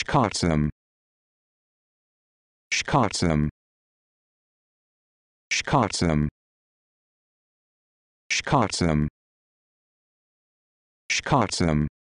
Schkarzem. Schkarzem. Schkarzem. Schkarzem. Schkarzem.